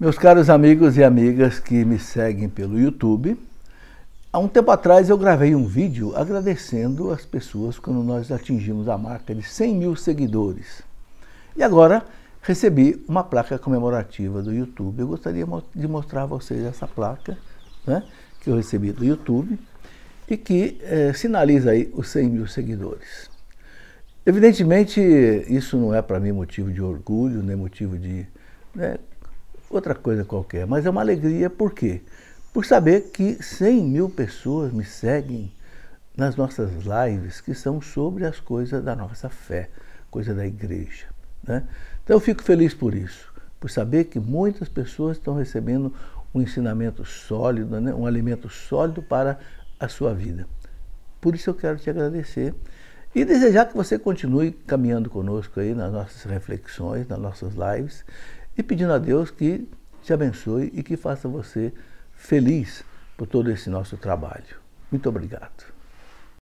Meus caros amigos e amigas que me seguem pelo YouTube, há um tempo atrás eu gravei um vídeo agradecendo as pessoas quando nós atingimos a marca de 100 mil seguidores. E agora recebi uma placa comemorativa do YouTube. Eu gostaria de mostrar a vocês essa placa né, que eu recebi do YouTube e que eh, sinaliza aí os 100 mil seguidores. Evidentemente, isso não é para mim motivo de orgulho, nem motivo de né, outra coisa qualquer, mas é uma alegria por quê? Por saber que 100 mil pessoas me seguem nas nossas lives, que são sobre as coisas da nossa fé, coisa da igreja. Né? Então eu fico feliz por isso, por saber que muitas pessoas estão recebendo um ensinamento sólido, né? um alimento sólido para a sua vida. Por isso eu quero te agradecer e desejar que você continue caminhando conosco aí nas nossas reflexões, nas nossas lives e pedindo a Deus que te abençoe e que faça você feliz por todo esse nosso trabalho. Muito obrigado.